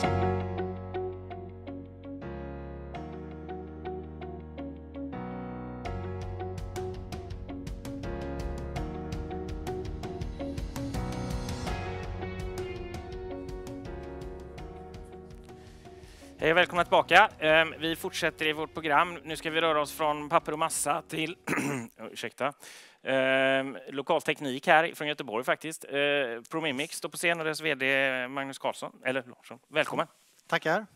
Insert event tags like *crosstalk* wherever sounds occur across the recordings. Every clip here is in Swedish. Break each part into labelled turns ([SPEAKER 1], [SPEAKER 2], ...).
[SPEAKER 1] Hej och välkomna tillbaka. Ehm, vi fortsätter i vårt program. Nu ska vi röra oss från papper och massa till *clears throat* ursäkta, Ehm, lokal teknik här från Göteborg faktiskt. Eh, Promimix står på scen och dess VD Magnus Karlsson, eller Larsson. Välkommen!
[SPEAKER 2] Tackar!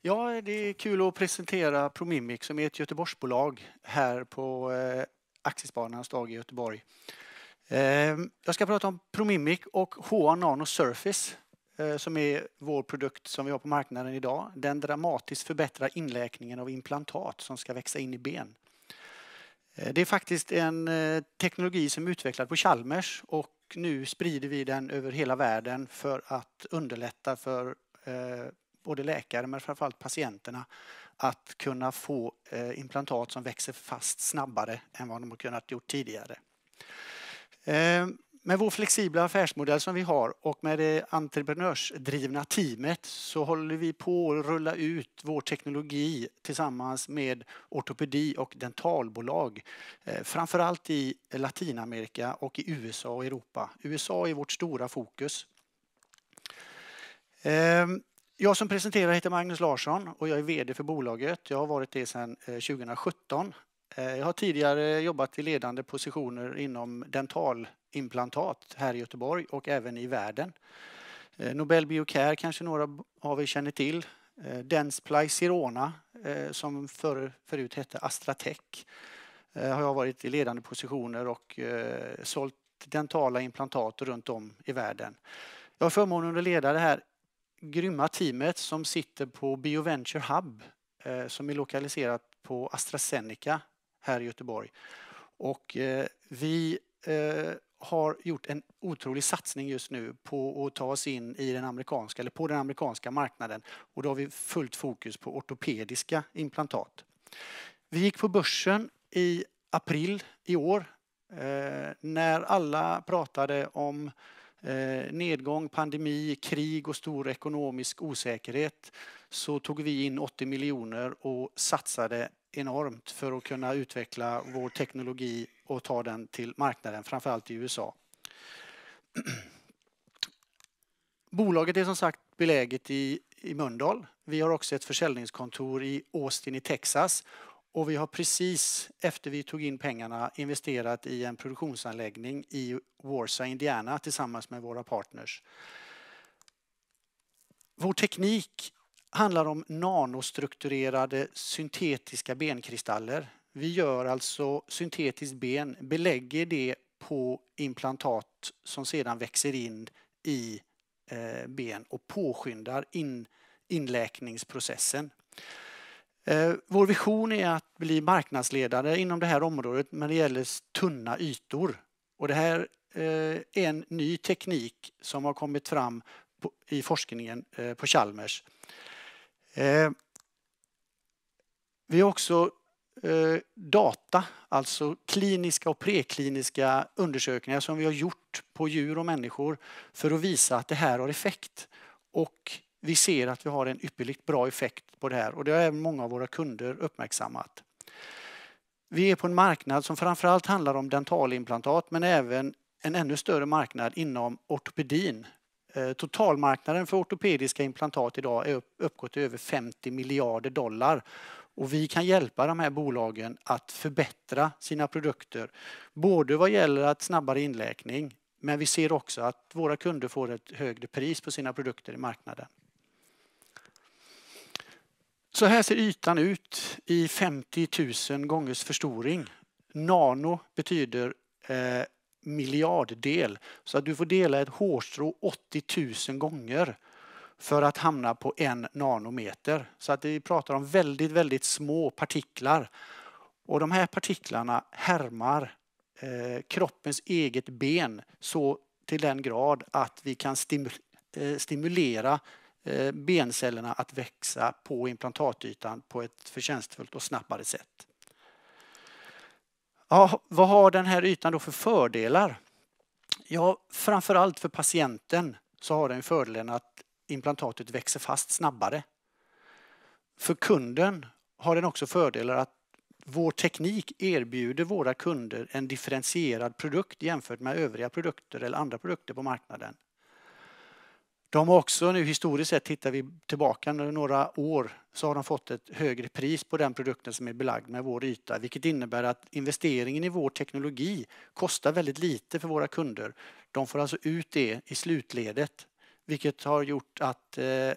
[SPEAKER 2] Ja, det är kul att presentera Promimic som är ett Göteborgsbolag här på eh, Aktiespararnas dag i Göteborg. Eh, jag ska prata om Promimic och HA Nano Surface eh, som är vår produkt som vi har på marknaden idag. Den dramatiskt förbättrar inläkningen av implantat som ska växa in i ben. Eh, det är faktiskt en eh, teknologi som är utvecklad på Chalmers och nu sprider vi den över hela världen för att underlätta för eh, både läkare men framförallt patienterna att kunna få implantat som växer fast snabbare än vad de har kunnat gjort tidigare. Med vår flexibla affärsmodell som vi har och med det entreprenörsdrivna teamet så håller vi på att rulla ut vår teknologi tillsammans med ortopedi och dentalbolag. Eh, framförallt i Latinamerika och i USA och Europa. USA är vårt stora fokus. Ehm, jag som presenterar heter Magnus Larsson och jag är VD för bolaget. Jag har varit det sedan 2017. Eh, eh, jag har tidigare jobbat i ledande positioner inom dental implantat här i Göteborg och även i världen. Eh, Nobel Biocare kanske några av er känner till. Eh, Densply Sirona eh, som för, förut hette Astratech har jag varit i ledande positioner och sålt dentala implantat runt om i världen. Jag har förmånen att leda det här grymma teamet som sitter på Bioventure Hub som är lokaliserat på AstraZeneca här i Göteborg. Och vi har gjort en otrolig satsning just nu på att ta oss in i den amerikanska, eller på den amerikanska marknaden och då har vi fullt fokus på ortopediska implantat. Vi gick på börsen i april i år eh, när alla pratade om eh, nedgång, pandemi, krig och stor ekonomisk osäkerhet så tog vi in 80 miljoner och satsade enormt för att kunna utveckla vår teknologi och ta den till marknaden, framförallt i USA. Bolaget är som sagt beläget i, i Mölndal. Vi har också ett försäljningskontor i Austin i Texas och vi har precis efter vi tog in pengarna investerat i en produktionsanläggning i Warsaw, Indiana tillsammans med våra partners. Vår teknik handlar om nanostrukturerade syntetiska benkristaller vi gör alltså syntetiskt ben, belägger det på implantat som sedan växer in i eh, ben och påskyndar in, inläkningsprocessen. Eh, vår vision är att bli marknadsledare inom det här området när det gäller tunna ytor. Och det här eh, är en ny teknik som har kommit fram i forskningen på Chalmers. Vi har också Eh, data, alltså kliniska och prekliniska undersökningar som vi har gjort på djur och människor för att visa att det här har effekt. Och vi ser att vi har en ypperligt bra effekt på det här och det har även många av våra kunder uppmärksammat. Vi är på en marknad som framförallt handlar om dentalimplantat men även en ännu större marknad inom ortopedin. Eh, totalmarknaden för ortopediska implantat idag uppgår till över 50 miljarder dollar och vi kan hjälpa de här bolagen att förbättra sina produkter, både vad gäller att snabbare inläkning, men vi ser också att våra kunder får ett högre pris på sina produkter i marknaden. Så här ser ytan ut i 50 000 gångers förstoring. Nano betyder eh, miljarddel, så att du får dela ett hårstrå 80 000 gånger för att hamna på en nanometer. Så att vi pratar om väldigt, väldigt små partiklar. Och de här partiklarna härmar eh, kroppens eget ben så till den grad att vi kan stim eh, stimulera eh, bencellerna att växa på implantatytan på ett förtjänstfullt och snabbare sätt. Ja, vad har den här ytan då för fördelar? Ja, framförallt för patienten så har den fördelen att implantatet växer fast snabbare. För kunden har den också fördelar att vår teknik erbjuder våra kunder en differentierad produkt jämfört med övriga produkter eller andra produkter på marknaden. De har också nu historiskt sett, tittar vi tillbaka några år, så har de fått ett högre pris på den produkten som är belagd med vår yta, vilket innebär att investeringen i vår teknologi kostar väldigt lite för våra kunder. De får alltså ut det i slutledet vilket har gjort att eh,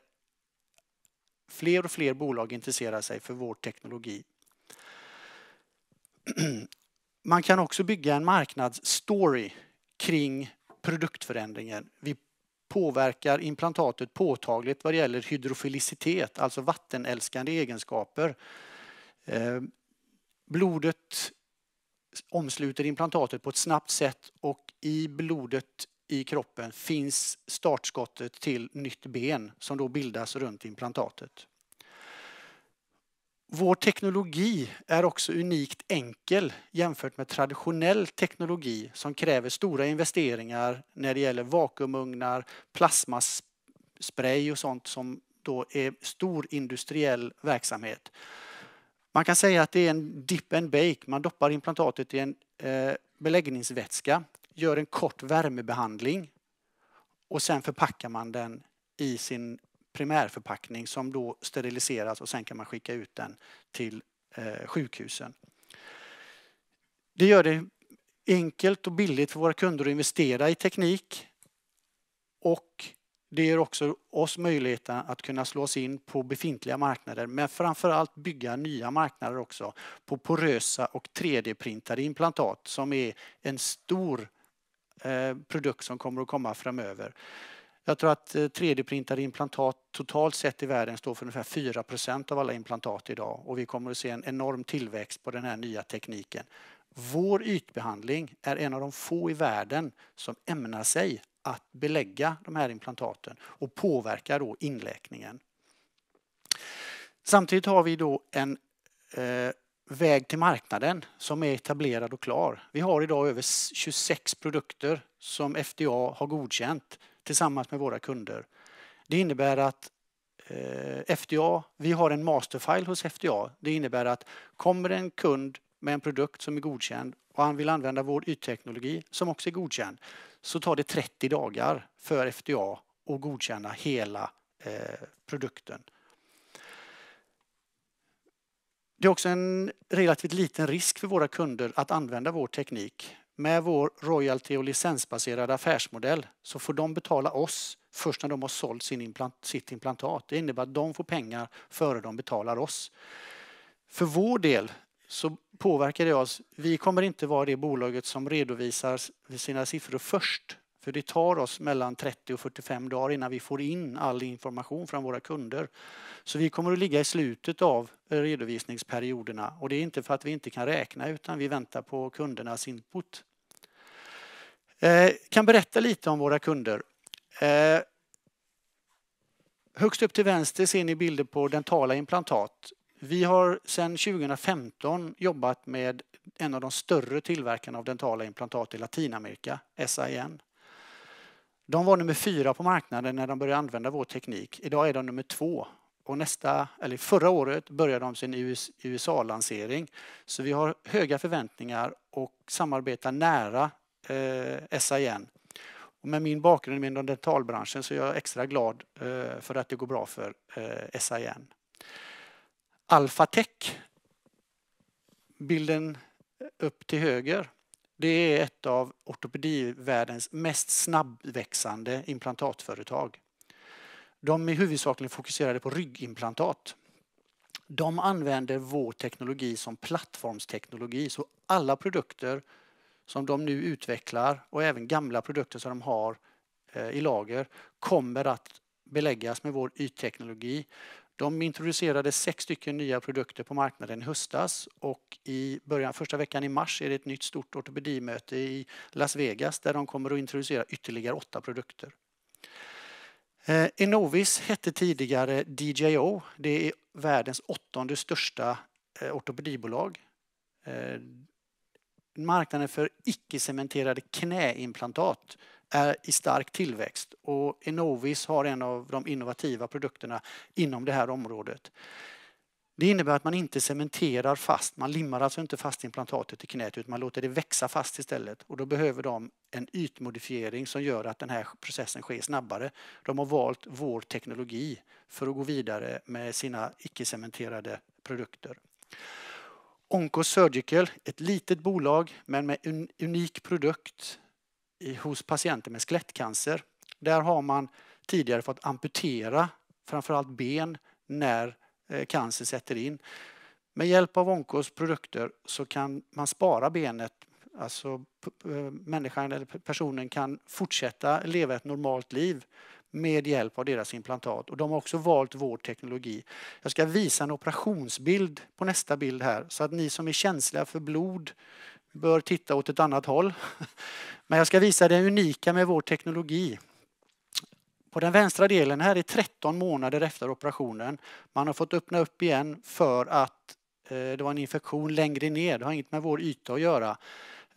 [SPEAKER 2] fler och fler bolag intresserar sig för vår teknologi. *clears throat* Man kan också bygga en marknadsstory kring produktförändringen. Vi påverkar implantatet påtagligt vad gäller hydrofilicitet, alltså vattenälskande egenskaper. Eh, blodet omsluter implantatet på ett snabbt sätt och i blodet i kroppen finns startskottet till nytt ben som då bildas runt implantatet. Vår teknologi är också unikt enkel jämfört med traditionell teknologi som kräver stora investeringar när det gäller vakuumugnar, plasmaspray och sånt som då är stor industriell verksamhet. Man kan säga att det är en dip and bake. Man doppar implantatet i en eh, beläggningsvätska gör en kort värmebehandling och sen förpackar man den i sin primärförpackning som då steriliseras och sen kan man skicka ut den till eh, sjukhusen. Det gör det enkelt och billigt för våra kunder att investera i teknik och det ger också oss möjligheten att kunna slå oss in på befintliga marknader men framför allt bygga nya marknader också på porösa och 3D-printade implantat som är en stor Eh, produkt som kommer att komma framöver. Jag tror att 3D-printade eh, implantat totalt sett i världen står för ungefär 4 av alla implantat idag och vi kommer att se en enorm tillväxt på den här nya tekniken. Vår ytbehandling är en av de få i världen som ämnar sig att belägga de här implantaten och påverka då inläkningen. Samtidigt har vi då en eh, väg till marknaden som är etablerad och klar. Vi har idag över 26 produkter som FDA har godkänt tillsammans med våra kunder. Det innebär att eh, FDA, vi har en masterfile hos FDA. Det innebär att kommer en kund med en produkt som är godkänd och han vill använda vår ytteknologi som också är godkänd så tar det 30 dagar för FDA att godkänna hela eh, produkten. Det är också en relativt liten risk för våra kunder att använda vår teknik. Med vår royalty och licensbaserade affärsmodell så får de betala oss först när de har sålt sin implant, sitt implantat. Det innebär att de får pengar före de betalar oss. För vår del så påverkar det oss. Vi kommer inte vara det bolaget som redovisar sina siffror först för det tar oss mellan 30 och 45 dagar innan vi får in all information från våra kunder. Så vi kommer att ligga i slutet av redovisningsperioderna och det är inte för att vi inte kan räkna utan vi väntar på kundernas input. Jag eh, kan berätta lite om våra kunder. Eh, högst upp till vänster ser ni bilder på dentala implantat. Vi har sedan 2015 jobbat med en av de större tillverkarna av dentala implantat i Latinamerika, SIN. De var nummer fyra på marknaden när de började använda vår teknik. Idag är de nummer två. Och nästa, eller förra året började de sin USA-lansering. Så vi har höga förväntningar och samarbetar nära eh, SIN. Och med min bakgrund inom dentalbranschen så är jag extra glad eh, för att det går bra för eh, SIN. Alphatech, bilden upp till höger. Det är ett av ortopedivärldens mest snabbväxande implantatföretag. De är huvudsakligen fokuserade på ryggimplantat. De använder vår teknologi som plattformsteknologi, så alla produkter som de nu utvecklar och även gamla produkter som de har eh, i lager kommer att beläggas med vår ytteknologi de introducerade sex stycken nya produkter på marknaden i höstas och i början, första veckan i mars är det ett nytt stort ortopedimöte i Las Vegas där de kommer att introducera ytterligare åtta produkter. Eh, Enovis hette tidigare DJO. Det är världens åttonde största eh, ortopedibolag. Eh, marknaden för icke-cementerade knäimplantat är i stark tillväxt och Innovis har en av de innovativa produkterna inom det här området. Det innebär att man inte cementerar fast, man limmar alltså inte fast implantatet i knät utan man låter det växa fast istället och då behöver de en ytmodifiering som gör att den här processen sker snabbare. De har valt vår teknologi för att gå vidare med sina icke-cementerade produkter. Onco Surgical, ett litet bolag men med en unik produkt hos patienter med skelettcancer. Där har man tidigare fått amputera framförallt ben när eh, cancer sätter in. Med hjälp av Onkos produkter så kan man spara benet. Alltså människan eller personen kan fortsätta leva ett normalt liv med hjälp av deras implantat. Och de har också valt vår teknologi. Jag ska visa en operationsbild på nästa bild här så att ni som är känsliga för blod bör titta åt ett annat håll. *laughs* Men jag ska visa det unika med vår teknologi. På den vänstra delen här är 13 månader efter operationen. Man har fått öppna upp igen för att eh, det var en infektion längre ner. Det har inget med vår yta att göra.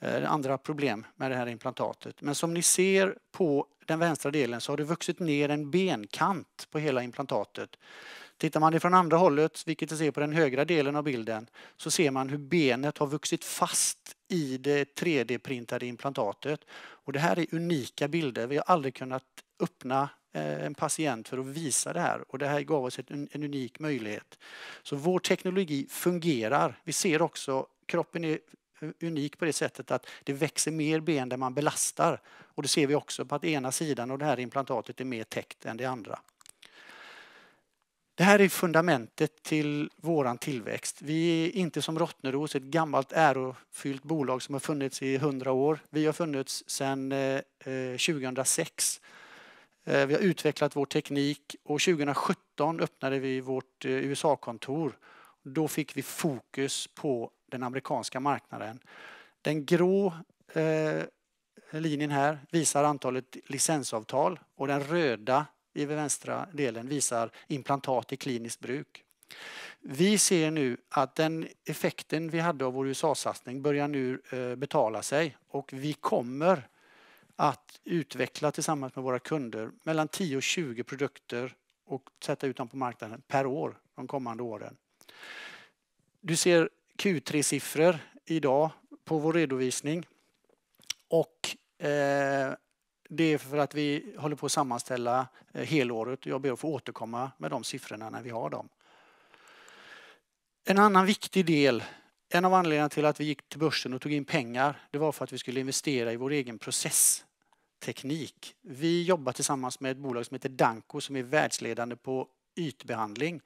[SPEAKER 2] Eh, andra problem med det här implantatet. Men som ni ser på den vänstra delen så har det vuxit ner en benkant på hela implantatet Tittar man det från andra hållet, vilket du ser på den högra delen av bilden, så ser man hur benet har vuxit fast i det 3D-printade implantatet. Och det här är unika bilder. Vi har aldrig kunnat öppna eh, en patient för att visa det här och det här gav oss en, unik möjlighet. Så vår teknologi fungerar. Vi ser också att kroppen är eh, unik på det sättet att det växer mer ben där man belastar. Och det ser vi också på att ena sidan av det här implantatet är mer täckt än det andra. Det här är fundamentet till vår tillväxt. Vi är inte som Rottneros, ett gammalt ärofyllt bolag som har funnits i hundra år. Vi har funnits sedan 2006. Eh, eh, eh, vi har utvecklat vår teknik och 2017 öppnade vi vårt USA-kontor. Då fick vi fokus på den amerikanska marknaden. Den grå linjen här visar antalet licensavtal och den röda i den vänstra delen visar implantat i kliniskt bruk. Vi ser nu att den effekten vi hade av vår USA-satsning börjar nu eh, betala sig och vi kommer att utveckla tillsammans med våra kunder mellan 10 och 20 produkter och sätta ut dem på marknaden per år de kommande åren. Du ser Q3-siffror idag på vår redovisning och eh, det är för att vi håller på att sammanställa eh, helåret och jag ber att få återkomma med de siffrorna när vi har dem. En annan viktig del, en av anledningarna till att vi gick till börsen och tog in pengar, det var för att vi skulle investera i vår egen processteknik. Vi jobbar tillsammans med ett bolag som heter Danko som är världsledande på ytbehandling.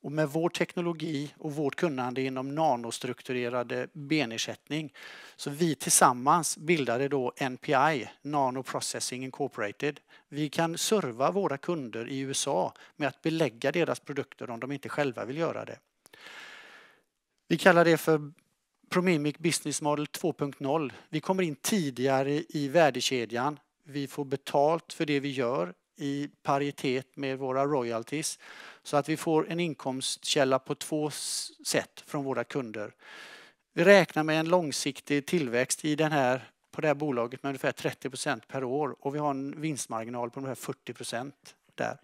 [SPEAKER 2] Och med vår teknologi och vårt kunnande inom nanostrukturerade benersättning så vi tillsammans bildade då NPI, Nanoprocessing Processing Incorporated. Vi kan serva våra kunder i USA med att belägga deras produkter om de inte själva vill göra det. Vi kallar det för Promimic Business Model 2.0. Vi kommer in tidigare i värdekedjan. Vi får betalt för det vi gör i paritet med våra royalties så att vi får en inkomstkälla på två sätt från våra kunder. Vi räknar med en långsiktig tillväxt i den här, på det här bolaget med ungefär 30 procent per år och vi har en vinstmarginal på ungefär 40 procent där.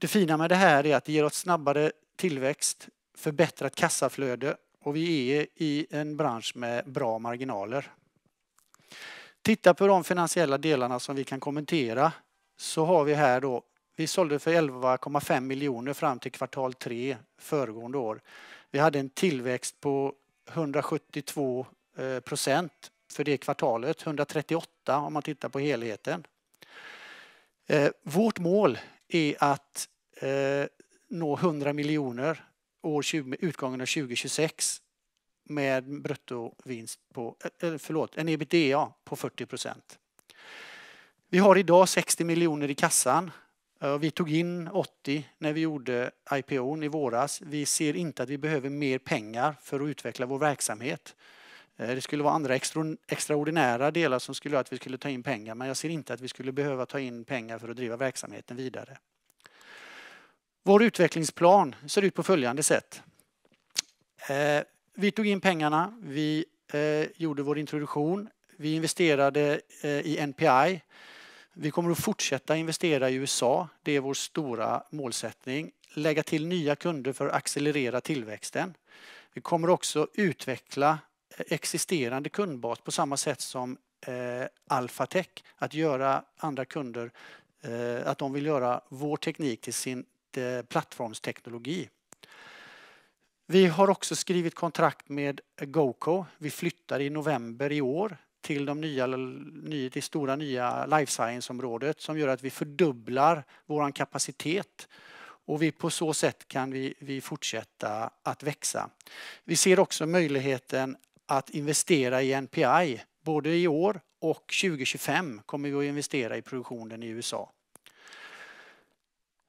[SPEAKER 2] Det fina med det här är att det ger oss snabbare tillväxt, förbättrat kassaflöde och vi är i en bransch med bra marginaler. Titta på de finansiella delarna som vi kan kommentera så har vi här då, vi sålde för 11,5 miljoner fram till kvartal 3 föregående år. Vi hade en tillväxt på 172 eh, procent för det kvartalet, 138 om man tittar på helheten. Eh, vårt mål är att eh, nå 100 miljoner år 20, utgången av 2026 med bruttovinst på, förlåt, en ebitda på 40 procent. Vi har idag 60 miljoner i kassan. Eh, vi tog in 80 när vi gjorde IPO i våras. Vi ser inte att vi behöver mer pengar för att utveckla vår verksamhet. Eh, det skulle vara andra extraordinära delar som skulle göra att vi skulle ta in pengar men jag ser inte att vi skulle behöva ta in pengar för att driva verksamheten vidare. Vår utvecklingsplan ser ut på följande sätt. Eh, vi tog in pengarna, vi gjorde vår introduktion, vi investerade i NPI, vi kommer att fortsätta investera i USA. Det är vår stora målsättning. Lägga till nya kunder för att accelerera tillväxten. Vi kommer också utveckla eh, existerande kundbas på samma sätt som eh, Alphatech. Att göra andra kunder eh, att de vill göra vår teknik till sin eh, plattformsteknologi. Vi har också skrivit kontrakt med GoCo. Vi flyttar i november i år till, de nya, det stora nya life science-området som gör att vi fördubblar vår kapacitet och vi på så sätt kan vi, vi fortsätta att växa. Vi ser också möjligheten att investera i NPI. Både i år och 2025 kommer vi att investera i produktionen i USA.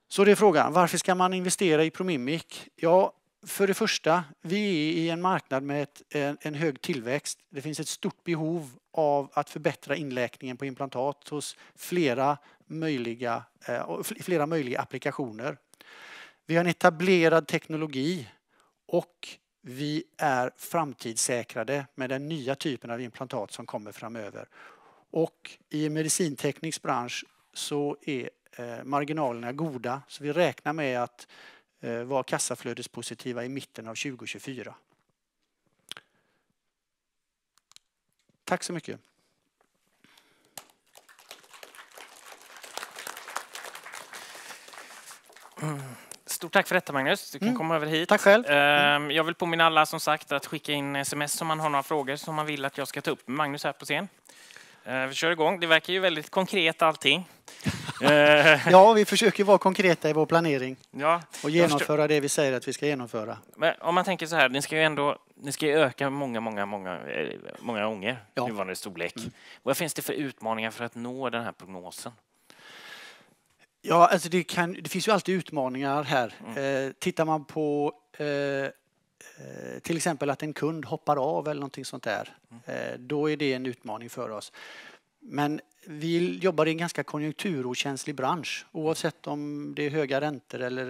[SPEAKER 2] Så det är frågan, varför ska man investera i Promimic? Ja, för det första, vi är i en marknad med ett, en, en, hög tillväxt. Det finns ett stort behov av att förbättra inläkningen på implantat hos flera möjliga, eh, flera möjliga applikationer. Vi har en etablerad teknologi och vi är framtidssäkrade med den nya typen av implantat som kommer framöver. Och i en medicinteknisk bransch så är eh, marginalerna goda, så vi räknar med att Eh, var kassaflödespositiva i mitten av 2024. Tack så mycket.
[SPEAKER 1] Stort tack för detta Magnus. Du kan mm. komma över hit. Tack själv. Ehm, mm. Jag vill påminna alla som sagt att skicka in sms om man har några frågor som man vill att jag ska ta upp med Magnus här på scen. Eh, vi kör igång. Det verkar ju väldigt konkret allting. *laughs* Eh,
[SPEAKER 2] ja, vi försöker vara konkreta i vår planering
[SPEAKER 1] ja, och genomföra
[SPEAKER 2] det vi säger att vi ska genomföra.
[SPEAKER 1] Men om man tänker så här, ni ska ju ändå ni ska ju öka många, många, många, eh, många gånger ja. nuvarande storlek. Mm. Vad finns det för utmaningar för att nå den här prognosen?
[SPEAKER 2] Ja, alltså det, kan, det finns ju alltid utmaningar här. Mm. Eh, tittar man på eh, Eh, till exempel att en kund hoppar av eller någonting sånt där, eh, då är det en utmaning för oss. Men vi jobbar i en ganska konjunkturokänslig bransch oavsett om det är höga räntor eller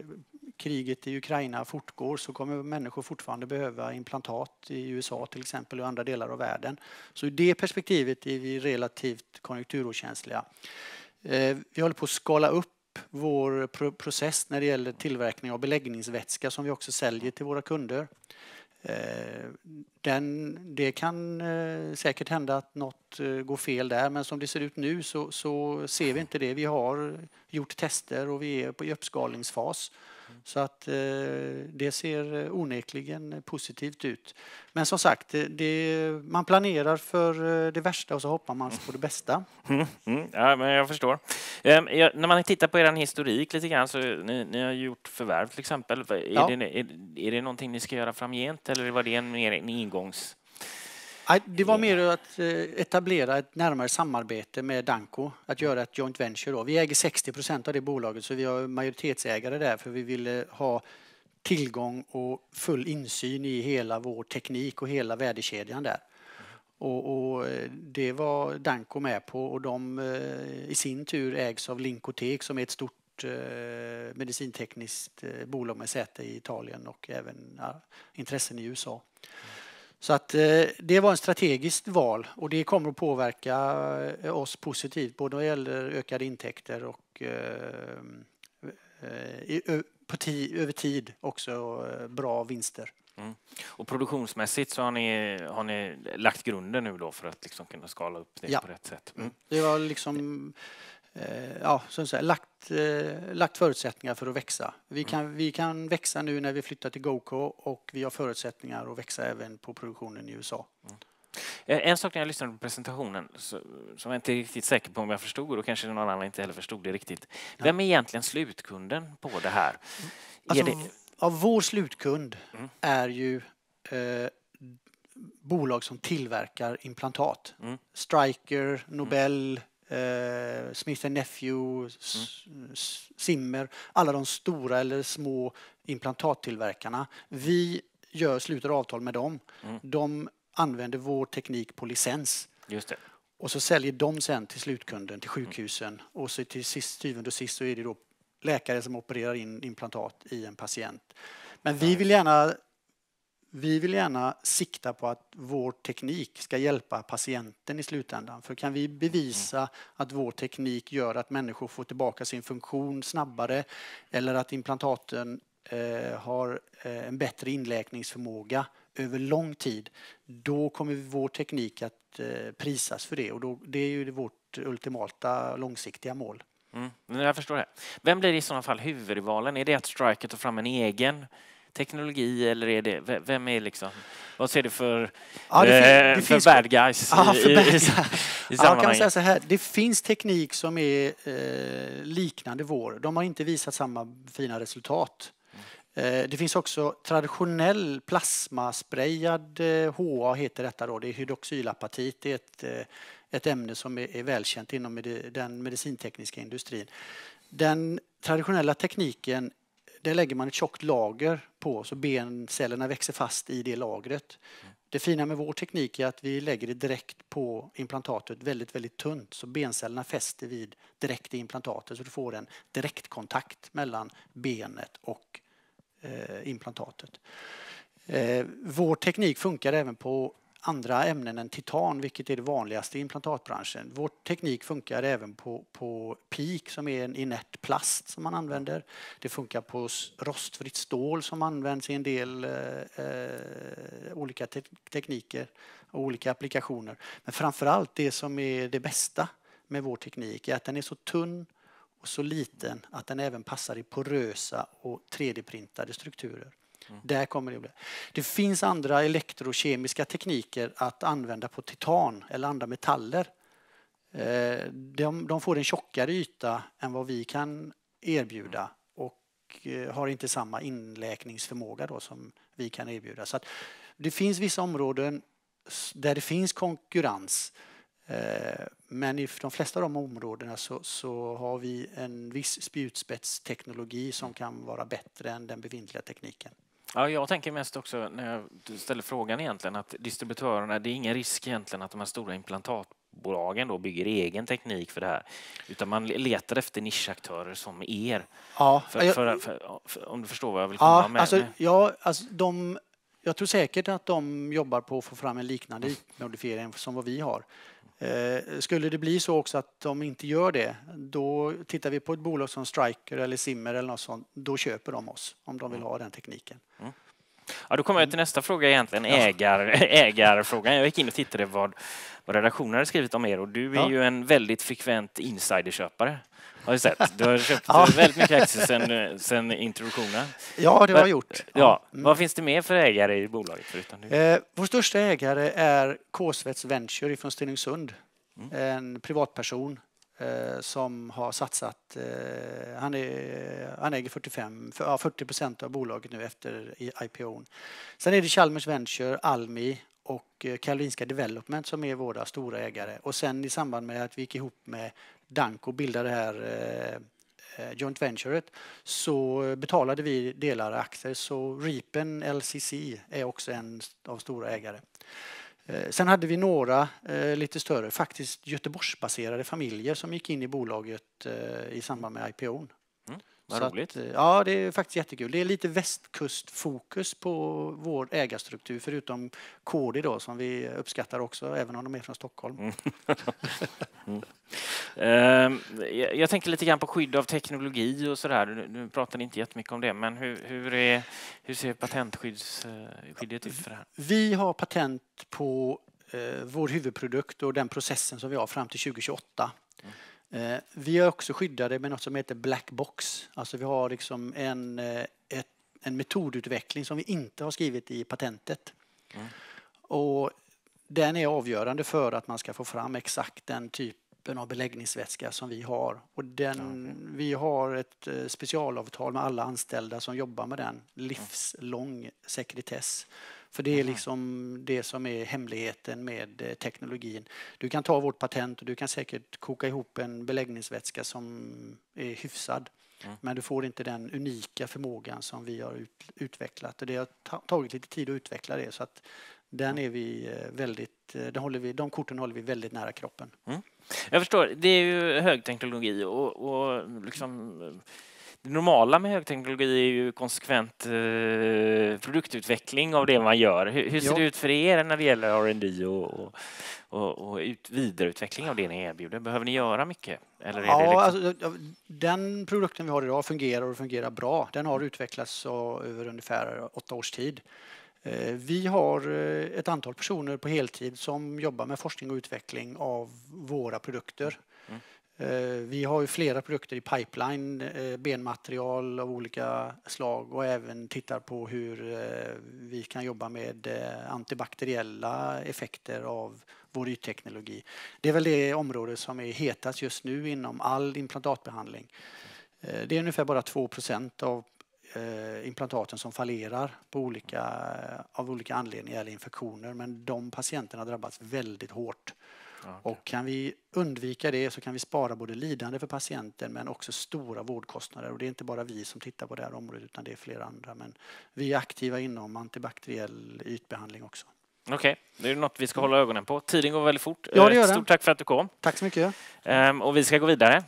[SPEAKER 2] eh, kriget i Ukraina fortgår så kommer människor fortfarande behöva implantat i USA till exempel och andra delar av världen. Så ur det perspektivet är vi relativt konjunkturokänsliga. vi håller på att skala upp vår process när det gäller tillverkning av beläggningsvätska som vi också säljer till våra kunder. Eh, den, det kan eh, säkert hända att något eh, går fel där men som det ser ut nu så, så ser vi inte det. Vi har gjort tester och vi är på i uppskalningsfas så att eh, det ser eh, onekligen positivt ut. Men som sagt, det, man planerar för eh, det värsta och så hoppar man på det bästa.
[SPEAKER 1] Mm, mm. ja, men jag förstår. Ehm, när man tittar på er historik lite grann, så ni, ni har gjort förvärv till exempel. Är, ja. det, är, är det någonting ni ska göra framgent eller var det en, en ingångs...
[SPEAKER 2] Det var mer att eh, etablera ett närmare samarbete med Danko, att mm. göra ett joint venture. Då. Vi äger 60 procent av det bolaget så vi har majoritetsägare där för vi ville ha tillgång och full insyn i hela vår teknik och hela värdekedjan där. Mm. Och, och, eh, det var Danko med på och de eh, i sin tur ägs av Linkotek som är ett stort medicintekniskt bolag med säte i Italien och även ja, intressen i USA. Mm. Så att eh, det var en strategiskt val och det kommer att påverka eh, oss positivt både vad gäller ökade intäkter och eh, över tid också bra vinster.
[SPEAKER 1] Mm. Och produktionsmässigt så har ni, har ni lagt grunden nu då för att liksom kunna skala upp det ja. på rätt sätt? Mm.
[SPEAKER 2] Det var liksom Eh, ja, som sagt, lagt, eh, lagt förutsättningar för att växa. Vi kan, mm. vi kan växa nu när vi flyttar till GoCo och vi har förutsättningar att växa även på produktionen i USA. Mm.
[SPEAKER 1] Eh, en sak när jag lyssnade på presentationen som jag inte är riktigt säker på om jag förstod och kanske någon annan inte heller förstod det riktigt. Vem är egentligen slutkunden på det här? Mm. Alltså, det...
[SPEAKER 2] Ja, vår slutkund mm. är ju eh, bolag som tillverkar implantat. Mm. Striker, Nobel, Eh, Smith Nephew, mm. Simmer, alla de stora eller små implantattillverkarna. Vi gör, sluter avtal med dem. Mm. De använder vår teknik på licens. Just det. Och så säljer de sen till slutkunden, till mm. sjukhusen. Mm. Och så till sist, syvende och sist så är det då läkare som opererar in implantat i en patient. Men vi vill gärna vi vill gärna sikta på att vår teknik ska hjälpa patienten i slutändan. För kan vi bevisa att vår teknik gör att människor får tillbaka sin funktion snabbare eller att implantaten eh, har eh, en bättre inläkningsförmåga över lång tid, då kommer vår teknik att eh, prisas för det. Och då, det är ju vårt ultimata långsiktiga mål.
[SPEAKER 1] Mm, jag förstår det. Vem blir i sådana fall huvudrivalen? Är det att Striker tar fram en egen teknologi eller är det, vem är liksom, vad ser du för, ja, det eh, det för finns, bad guys ja, i, bad i, i, i ja, kan säga så
[SPEAKER 2] här, det finns teknik som är eh, liknande vår. De har inte visat samma fina resultat. Eh, det finns också traditionell plasmasprayad HA eh, heter detta då, det är hydroxylapatit, det är ett, eh, ett ämne som är, välkänt inom den medicintekniska industrin. Den traditionella tekniken där lägger man ett tjockt lager på oss bencellerna växer fast i det lagret. Det fina med vår teknik är att vi lägger det direkt på implantatet väldigt, väldigt tunt så bencellerna fäster vid direkt i implantatet så du får en direktkontakt mellan benet och eh, implantatet. Eh, vår teknik funkar även på andra ämnen än titan, vilket är det vanligaste i implantatbranschen. Vår teknik funkar även på, på PIK som är en inert plast som man använder. Det funkar på rostfritt stål som används i en del eh, eh olika te tekniker och olika applikationer. Men framför allt det som är det bästa med vår teknik är att den är så tunn och så liten att den även passar i porösa och 3D-printade strukturer. Mm. Där kommer det. Det finns andra elektrokemiska tekniker att använda på titan eller andra metaller. Eh, de, de får en tjockare yta än vad vi kan erbjuda och eh, har inte samma inläkningsförmåga då som vi kan erbjuda. Så det finns vissa områden där det finns konkurrens. Eh, men i de flesta av de områdena så, så, har vi en viss spjutspetsteknologi som kan vara bättre än den befintliga tekniken.
[SPEAKER 1] Ja, jag tänker mest också när jag ställer frågan egentligen att distributörerna, det är ingen risk egentligen att de här stora implantatbolagen då bygger egen teknik för det här, utan man letar efter nischaktörer som er. Ja, för, jag, för, för, om du förstår vad jag vill komma ja, med? Alltså,
[SPEAKER 2] ja, alltså de, jag tror säkert att de jobbar på att få fram en liknande modifiering som vad vi har. Eh, skulle det bli så också att de inte gör det, då tittar vi på ett bolag som Striker eller Simmer eller något sånt, då köper de oss om de vill mm. ha den tekniken. Mm.
[SPEAKER 1] Ja, då kommer jag till mm. nästa fråga egentligen, ägar, *laughs* ägarfrågan. Jag gick in och tittade vad, vad redaktionen hade skrivit om er och du är ja. ju en väldigt frekvent insiderköpare. Har jag sett. Du har *laughs* köpt ja. väldigt mycket aktier sen, sen introduktionen. Ja, det har jag gjort. Ja. Mm. Vad finns det mer för ägare i bolaget? Förutom Eh,
[SPEAKER 2] vår största ägare är k Venture från Stenungsund. Mm. En privatperson Eh, som har satsat. Eh, han, är, han äger 45, 40 av bolaget nu efter IPO. Sen är det Chalmers Venture, Almi och eh, Karolinska Development som är våra stora ägare. Och sen i samband med att vi gick ihop med Danko och bildade det här joint venturet så betalade vi delar aktier så Reepen LCC är också en av stora ägare. Eh, sen hade vi några eh, lite större, faktiskt Göteborgsbaserade familjer som gick in i bolaget eh, i samband med IPOn. Roligt. Att, eh, ja, det är faktiskt jättekul. Det är lite västkustfokus på vår ägarstruktur förutom KD då som vi uppskattar också, även om de är från Stockholm.
[SPEAKER 1] Mm. *laughs* mm. Eh, jag, tänker lite grann på skydd av teknologi och sådär. Nu, nu pratar ni inte jättemycket om det, men hur, hur, är, hur ser patentskyddet eh, ut för det här?
[SPEAKER 2] Vi har patent på vår huvudprodukt och den processen som vi har fram till 2028. Mm. Eh, vi är också skyddade med något som heter black box. Alltså vi har liksom en, eh, ett, en metodutveckling som vi inte har skrivit i patentet. Mm. Och den är avgörande för att man ska få fram exakt den typen av beläggningsvätska som vi har. Och den, mm. Vi har ett eh, specialavtal med alla anställda som jobbar med den, mm. livslång sekretess. För det är liksom det som är hemligheten med eh, teknologin. Du kan ta vårt patent och du kan säkert koka ihop en beläggningsvätska som är hyfsad. Mm. Men du får inte den unika förmågan som vi har ut, utvecklat. det har tagit lite tid att utveckla det. Så att den mm. är vi eh, väldigt, eh, den håller vi, de korten håller vi väldigt nära kroppen.
[SPEAKER 1] Mm. Jag förstår, det är ju högteknologi och, och liksom det normala med högteknologi är ju konsekvent eh, produktutveckling av det man gör. Hur, hur ser ja. det ut för er när det gäller R&D och, och, och ut, vidareutveckling av det ni erbjuder? Behöver ni göra mycket? Eller ja, liksom...
[SPEAKER 2] alltså, den produkten vi har idag fungerar och fungerar bra. Den har utvecklats över ungefär åtta års tid. Eh, vi har eh, ett antal personer på heltid som jobbar med forskning och utveckling av våra produkter. Eh, vi har ju flera produkter i pipeline, eh, benmaterial av olika slag och även tittar på hur eh, vi kan jobba med antibakteriella effekter av vår ytteknologi. Det är väl det område som är hetast just nu inom all implantatbehandling. Det är ungefär bara 2 av implantaten som fallerar på olika, av olika anledningar eller infektioner men de patienterna drabbas väldigt hårt. Okay. Och kan vi undvika det så kan vi spara både lidande för patienten men också stora vårdkostnader. Och det är inte bara vi som tittar på det här området utan det är flera andra. Men vi är aktiva inom antibakteriell
[SPEAKER 1] ytbehandling också. Okej, okay. det är något vi ska hålla ögonen på. Tiden går väldigt fort. Ja, det eh, gör Stort tack för att du kom. Tack så mycket. Ehm, och vi ska gå vidare.